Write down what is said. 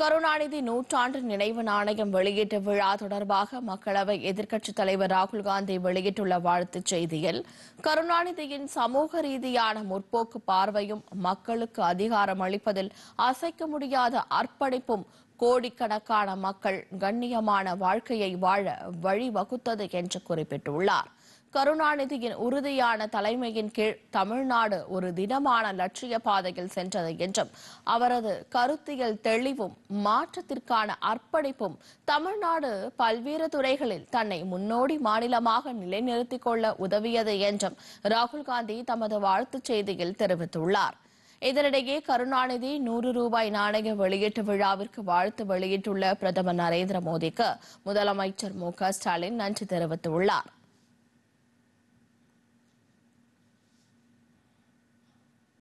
கருணாநிதி நூற்றாண்டு நினைவு நாணயம் வெளியிட்ட விழா தொடர்பாக மக்களவை எதிர்க்கட்சித் தலைவர் ராகுல் காந்தி வெளியிட்டுள்ள வாழ்த்துச் செய்தியில் கருணாநிதியின் சமூக ரீதியான முற்போக்கு பார்வையும் மக்களுக்கு அதிகாரம் அளிப்பதில் அசைக்க முடியாத அர்ப்பணிப்பும் கோடிக்கணக்கான மக்கள் கண்ணியமான வாழ்க்கையை வாழ வழிவகுத்தது என்று குறிப்பிட்டுள்ளார் கருணாநிதியின் உறுதியான தலைமையின் கீழ் தமிழ்நாடு ஒரு தினமான லட்சிய பாதையில் சென்றது என்றும் அவரது கருத்தியல் தெளிவும் மாற்றத்திற்கான அர்ப்பணிப்பும் தமிழ்நாடு பல்வேறு துறைகளில் தன்னை முன்னோடி மாநிலமாக நிலைநிறுத்திக் கொள்ள உதவியது என்றும் ராகுல் காந்தி தமது வாழ்த்துச் செய்தியில் தெரிவித்துள்ளார் இதனிடையே கருணாநிதி நூறு ரூபாய் நாணய வெளியீட்டு விழாவிற்கு வாழ்த்து வெளியிட்டுள்ள பிரதமர் நரேந்திர மோடிக்கு முதலமைச்சர் மு ஸ்டாலின் நன்றி தெரிவித்துள்ளார்